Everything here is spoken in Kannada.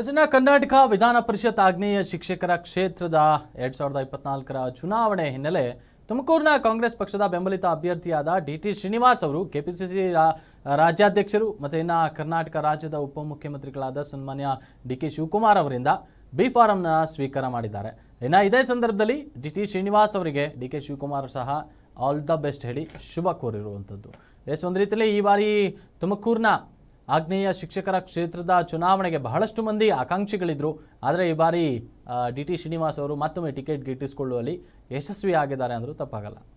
ಎಸ್ನ ಕರ್ನಾಟಕ ವಿಧಾನ ಪರಿಷತ್ ಆಗ್ನೇಯ ಶಿಕ್ಷಕರ ಕ್ಷೇತ್ರದ ಎರಡು ಸಾವಿರದ ಇಪ್ಪತ್ನಾಲ್ಕರ ಚುನಾವಣೆ ಹಿನ್ನೆಲೆ ತುಮಕೂರಿನ ಕಾಂಗ್ರೆಸ್ ಪಕ್ಷದ ಬೆಂಬಲಿತ ಅಭ್ಯರ್ಥಿಯಾದ ಡಿ ಟಿ ಶ್ರೀನಿವಾಸ್ ಅವರು ಕೆಪಿಸಿಸಿ ರಾಜ್ಯಾಧ್ಯಕ್ಷರು ಮತ್ತು ಇನ್ನು ಕರ್ನಾಟಕ ರಾಜ್ಯದ ಉಪಮುಖ್ಯಮಂತ್ರಿಗಳಾದ ಸನ್ಮಾನ್ಯ ಡಿ ಕೆ ಶಿವಕುಮಾರ್ ಅವರಿಂದ ಬಿ ಫಾರಂನ ಸ್ವೀಕಾರ ಮಾಡಿದ್ದಾರೆ ಇನ್ನು ಇದೇ ಸಂದರ್ಭದಲ್ಲಿ ಡಿ ಟಿ ಶ್ರೀನಿವಾಸ್ ಅವರಿಗೆ ಡಿ ಕೆ ಶಿವಕುಮಾರ್ ಸಹ ಆಲ್ ದ ಬೆಸ್ಟ್ ಹೇಳಿ ಶುಭ ಕೋರಿರುವಂಥದ್ದು ಎಸ್ ಒಂದು ರೀತಿಯಲ್ಲಿ ಈ ಬಾರಿ ತುಮಕೂರಿನ ಆಗ್ನೇಯ ಶಿಕ್ಷಕರ ಕ್ಷೇತ್ರದ ಚುನಾವಣೆಗೆ ಬಹಳಷ್ಟು ಮಂದಿ ಆಕಾಂಕ್ಷಿಗಳಿದ್ದರು ಆದರೆ ಈ ಬಾರಿ ಡಿ ಟಿ ಶ್ರೀನಿವಾಸ್ ಅವರು ಮತ್ತೊಮ್ಮೆ ಟಿಕೆಟ್ ಗಿಟ್ಟಿಸಿಕೊಳ್ಳುವಲ್ಲಿ ಯಶಸ್ವಿಯಾಗಿದ್ದಾರೆ ಅಂದರೂ ತಪ್ಪಾಗಲ್ಲ